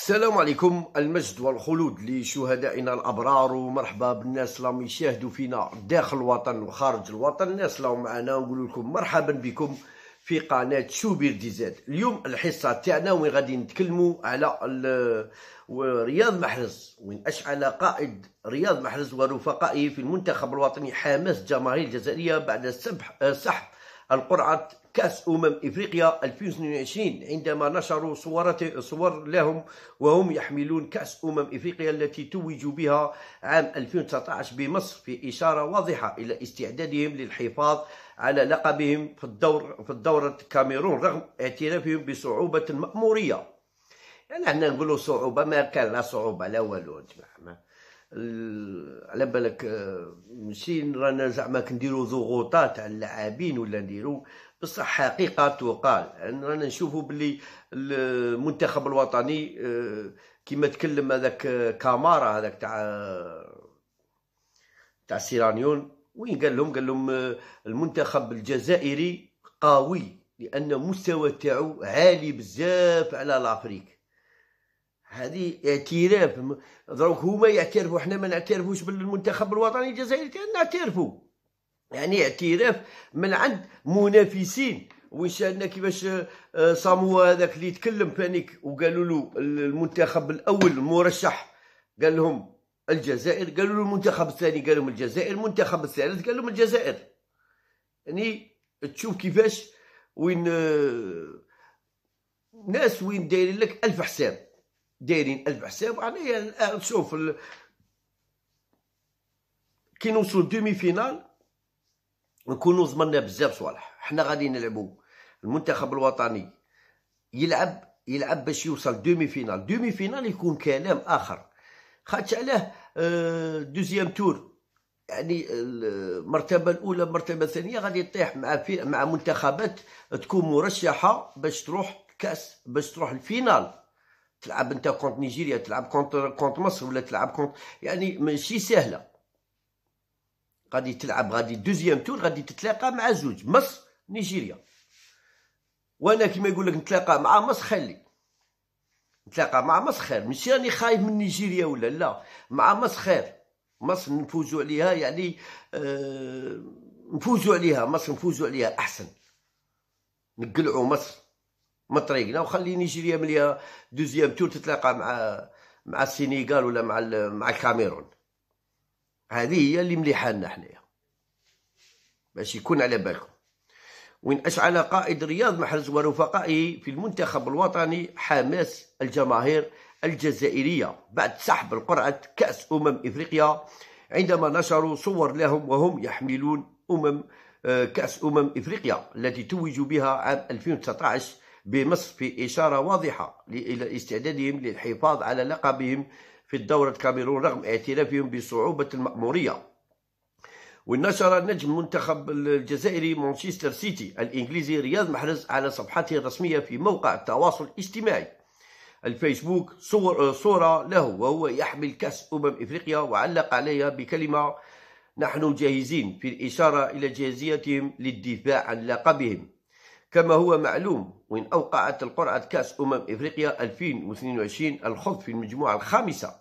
السلام عليكم المجد والخلود لشهدائنا الابرار ومرحبا بالناس اللي يشاهدوا فينا داخل الوطن وخارج الوطن الناس اللي معنا ونقول لكم مرحبا بكم في قناه شوبير ديزاد اليوم الحصه تاعنا وين غادي نتكلموا على رياض محرز وين اشعل قائد رياض محرز ورفقائه في المنتخب الوطني حماس الجماهير الجزائريه بعد سحب القرعه كأس أمم إفريقيا 2022 عندما نشروا صور صور لهم وهم يحملون كأس أمم إفريقيا التي توج بها عام 2019 بمصر في إشارة واضحة إلى استعدادهم للحفاظ على لقبهم في الدور في الدورة الكاميرون رغم اعترافهم بصعوبة المأمورية يعني حنا نقولوا صعوبة ما كان لا صعوبة لا والو على بالك آه، ماشي رانا زعما كنديروا ضغوطات على اللاعبين ولا نديروا بصح حقيقه تقال يعني رانا نشوفوا بلي المنتخب الوطني آه، كيما تكلم هذاك آه، كامارا هذاك تاع آه، تاع سيرانيون وين قال لهم قال لهم المنتخب الجزائري قوي لان مستوى تاعو عالي بزاف على الافريك هذه اعتراف دروك هما يعترفوا حنا ما نعترفوش بالمنتخب الوطني الجزائري نعترفوا يعني اعتراف من عند منافسين وش شاءنا كيفاش آه، صامو هذاك اللي يتكلم بانيك وقالوا له المنتخب الاول المرشح قال لهم الجزائر قالوا له المنتخب الثاني قال لهم الجزائر المنتخب الثالث قال لهم الجزائر يعني تشوف كيفاش وين آه، ناس وين دايرين لك الف حساب دايرين الف حساب يعني آه، شوف كي نوصلوا دومي فينال نكونوا ضمننا بزاف صوالح حنا غادي نلعبوا المنتخب الوطني يلعب يلعب باش يوصل دومي فينال دومي فينال يكون كلام اخر خاطش علاه آه، دوزيام تور يعني المرتبه الاولى المرتبه الثانيه غادي تطيح مع في مع منتخبات تكون مرشحه باش تروح كاس باش تروح الفينال تلعب انت كونت نيجيريا تلعب كونت كونت مصر ولا تلعب كونت يعني ماشي سهله غادي تلعب غادي دوزيام تور غادي تتلاقى مع زوج مصر نيجيريا وانا كيما يقول لك نتلاقى مع مصر خلي نتلاقى مع مصر خير ماشي راني خايف من نيجيريا ولا لا مع مصر خير مصر نفوزوا عليها يعني آه نفوزوا عليها مصر نفوزوا عليها احسن نقلعوا مصر من طريقنا وخلي نيجيريا مليا دوزيام تور تتلاقى مع مع السنغال ولا مع مع الكاميرون هذه هي اللي مليحه لنا حنايا باش يكون على بالكم وين أشعل قائد رياض محرز ورفقائه في المنتخب الوطني حماس الجماهير الجزائرية بعد سحب القرعة كأس أمم إفريقيا عندما نشروا صور لهم وهم يحملون أمم آه، كأس أمم إفريقيا التي توج بها عام 2019 بمصر في إشارة واضحة إلى استعدادهم للحفاظ على لقبهم في الدورة الكاميرون رغم اعترافهم بصعوبة المأمورية ونشر نجم منتخب الجزائري مانشستر سيتي الإنجليزي رياض محرز على صفحته الرسمية في موقع التواصل الاجتماعي الفيسبوك صور صورة له وهو يحمل كأس أمم إفريقيا وعلق عليها بكلمة نحن جاهزين في الإشارة إلى جاهزيتهم للدفاع عن لقبهم كما هو معلوم وإن أوقعت القرعة كأس أمم إفريقيا 2022 الخوض في المجموعة الخامسة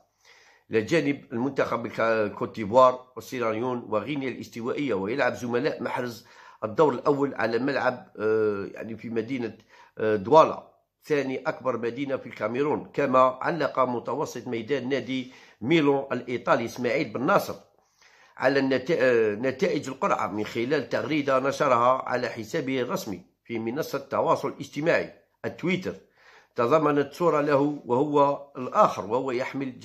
لجانب المنتخب الكوت ديفوار والسيراليون وغينيا الاستوائية ويلعب زملاء محرز الدور الأول على ملعب آه، يعني في مدينة آه، دوالا ثاني أكبر مدينة في الكاميرون كما علق متوسط ميدان نادي ميلون الإيطالي إسماعيل بن ناصر على آه، نتائج القرعة من خلال تغريدة نشرها على حسابه الرسمي في منصة التواصل الاجتماعي التويتر تضمنت صورة له وهو الآخر وهو يحمل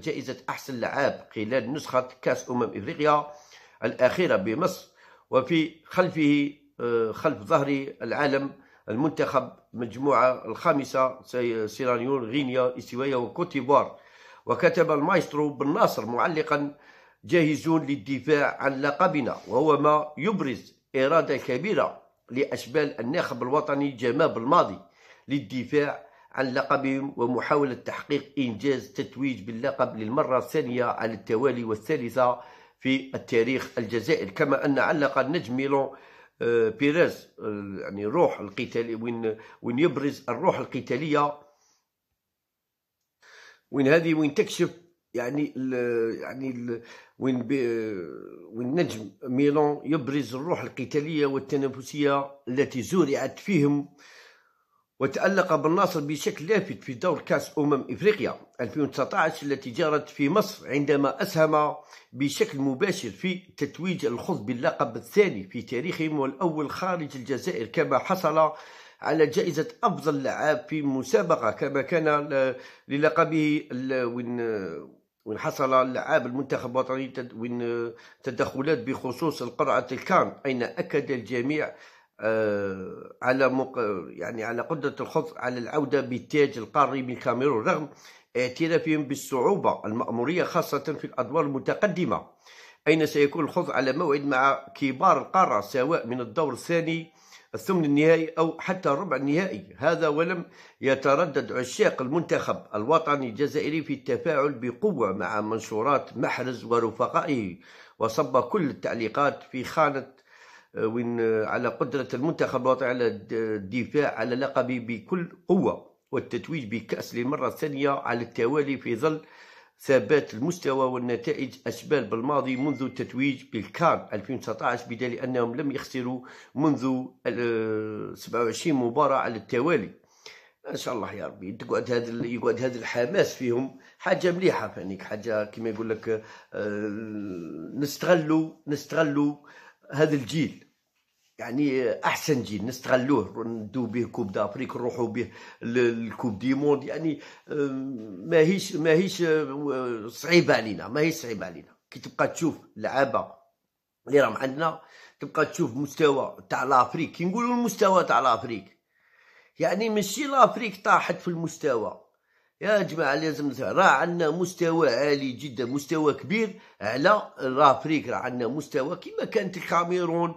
جائزة أحسن لعاب خلال نسخة كأس أمم إفريقيا الأخيرة بمصر وفي خلفه آه، خلف ظهر العالم المنتخب مجموعة الخامسة سيرانيون غينيا استوائية وكوتيبوار وكتب المايسترو بن ناصر معلقا جاهزون للدفاع عن لقبنا وهو ما يبرز إرادة كبيرة لأشبال الناخب الوطني جماب الماضي للدفاع عن لقبهم ومحاولة تحقيق إنجاز تتويج باللقب للمرة الثانية على التوالي والثالثة في التاريخ الجزائر كما أن علق النجم ميلون آه، بيريز يعني الروح القتالية وين وين يبرز الروح القتالية وين هذه وين تكشف يعني الـ يعني الـ وين وين نجم ميلان يبرز الروح القتاليه والتنافسيه التي زرعت فيهم وتألق بالناصر بشكل لافت في دور كأس أمم إفريقيا 2019 التي جرت في مصر عندما أسهم بشكل مباشر في تتويج الخوض باللقب الثاني في تاريخهم والأول خارج الجزائر كما حصل على جائزة أفضل لعاب في مسابقة كما كان للقبه وين حصل اللعاب المنتخب الوطني وين تدخلات بخصوص القرعة الكان أين أكد الجميع آه، على مق... يعني على قدرة الخط على العودة بالتاج القاري من الكاميرون رغم اعترافهم بالصعوبة المأمورية خاصة في الأدوار المتقدمة أين سيكون الخوض على موعد مع كبار القارة سواء من الدور الثاني الثمن النهائي أو حتى الربع النهائي هذا ولم يتردد عشاق المنتخب الوطني الجزائري في التفاعل بقوة مع منشورات محرز ورفقائه وصب كل التعليقات في خانة آه، وين آه، على قدرة المنتخب الوطني على الدفاع على لقبه بكل قوة والتتويج بكأس للمرة الثانية على التوالي في ظل ثبات المستوى والنتائج أشبال بالماضي منذ التتويج بالكان 2019 بدليل أنهم لم يخسروا منذ 27 مباراة على التوالي ان شاء الله يا ربي تقعد هذا يقعد هذا الحماس فيهم حاجه مليحه فانيك حاجه كما يقول لك آه، نستغلوا نستغلوا هذا الجيل يعني احسن جيل نستغلوه ندو به كوب دافريك نروحوا به للكوب دي موند يعني آه، ماهيش ماهيش آه، صعيبه علينا ماهيش صعيبه علينا كي تبقى تشوف لعابه اللي راهم عندنا تبقى تشوف مستوى تاع لافريك كي نقولوا المستوى تاع لافريك يعني ماشي لافريك طاحت في المستوى يا جماعه لازم راه عندنا مستوى عالي جدا مستوى كبير على لافريك راه عندنا مستوى كما كانت الكاميرون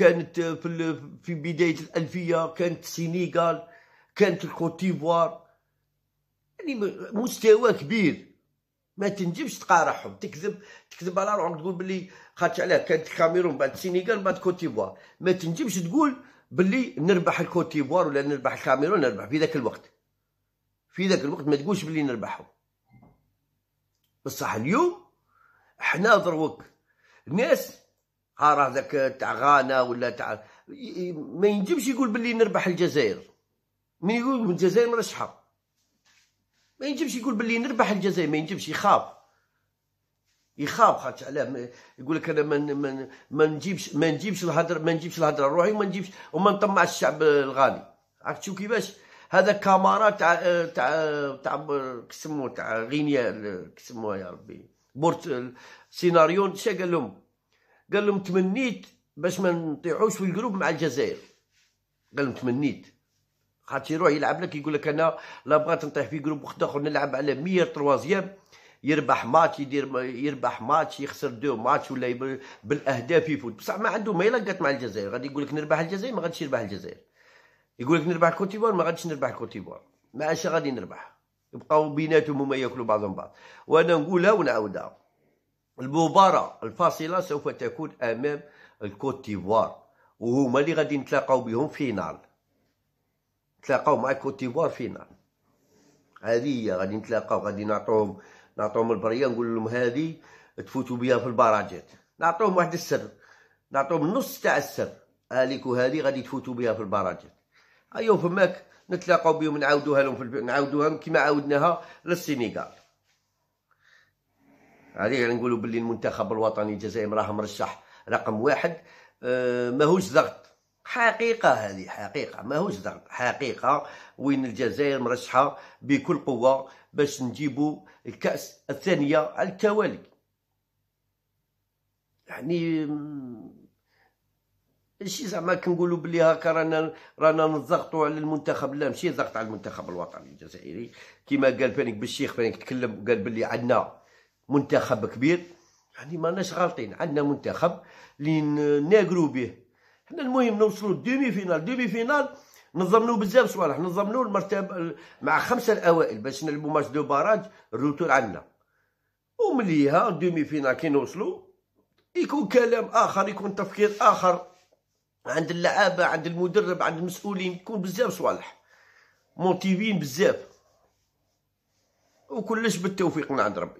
كانت في في بدايه الالفيه كانت السينيغال كانت الكوت ديفوار يعني مستوى كبير ما تنجمش تقارحهم تكذب تكذب على روحك تقول بلي خاطش علاه كانت الكاميرون بعد السينيغال بعد كوت ديفوار ما تنجمش تقول بلي نربح الكوت ديفوار ولا نربح الكاميرون نربح في ذاك الوقت في ذاك الوقت ما تقولش بلي نربحهم بصح اليوم حنا دروك ناس ها راه ذاك تاع غانا ولا تاع ما ينجمش يقول باللي نربح الجزائر من يقول الجزائر مرشحه ما ينجمش يقول باللي نربح الجزائر ما ينجمش يخاف يخاف خاطش علاه يقول لك انا ما من ما نجيبش ما نجيبش الهضره ما نجيبش الهضره روحي وما نجيبش وما نطمع الشعب الغاني عرفت شو كيفاش هذا كاميرا تاع تاع تاع كسمو تاع غينيا كسموها يا ربي بورت سيناريو شا قال لهم قال لهم تمنيت باش ما نطيحوش في الجروب مع الجزائر قال لهم تمنيت خاطر يروح يلعب لك يقول لك انا لا بغيت نطيح في جروب وخد اخر نلعب على 100 تروازيام يربح ماتش يدير يربح ماتش يخسر دو ماتش ولا بالاهداف يفوت بصح ما عنده ما يلقط مع الجزائر غادي يقول لك نربح الجزائر ما غاديش يربح الجزائر يقول لك نربح الكوتيفوار ما غاديش نربح الكوتيفوار ما عادش غادي نربح يبقاو بيناتهم هما ياكلوا بعضهم بعض وانا نقولها ونعاودها المباراة الفاصلة سوف تكون أمام الكوت ديفوار وهما اللي غادي نتلاقاو بهم فينال نتلاقاو مع الكوت ديفوار فينال هذه هي غادي نتلاقاو غادي نعطوهم نعطوهم البريه نقول لهم هذه تفوتوا بها في البراجات نعطوهم واحد السر نعطوهم نص تاع السر هذيك وهذه غادي تفوتوا بها في البراجات ايوا فماك نتلاقاو بهم نعاودوها لهم في الب... نعاودوها كيما عاودناها للسينيغال هذه يعني نقولوا باللي المنتخب الوطني الجزائري راه مرشح رقم واحد آه، ماهوش ضغط حقيقة هذه حقيقة ماهوش ضغط حقيقة وين الجزائر مرشحة بكل قوة باش نجيبوا الكأس الثانية على التوالي يعني ماشي زعما كنقولوا بلي هكا رانا رانا نضغطوا على المنتخب لا ماشي ضغط على المنتخب الوطني الجزائري كما قال فانيك بالشيخ فانيك تكلم قال بلي عندنا منتخب كبير يعني ماناش غالطين عندنا منتخب اللي ناقرو به حنا المهم نوصلوا دومي فينال دومي فينال نظمنو بزاف صوالح نظمنو المرتبه مع خمسه الاوائل باش نلعبو ماتش دو باراج الروتور عندنا ومليها دومي فينال كي نوصلوا يكون كلام اخر يكون تفكير اخر عند اللعابه عند المدرب عند المسؤولين يكون بزاف صوالح موتيفين بزاف وكلش بالتوفيق من عند ربي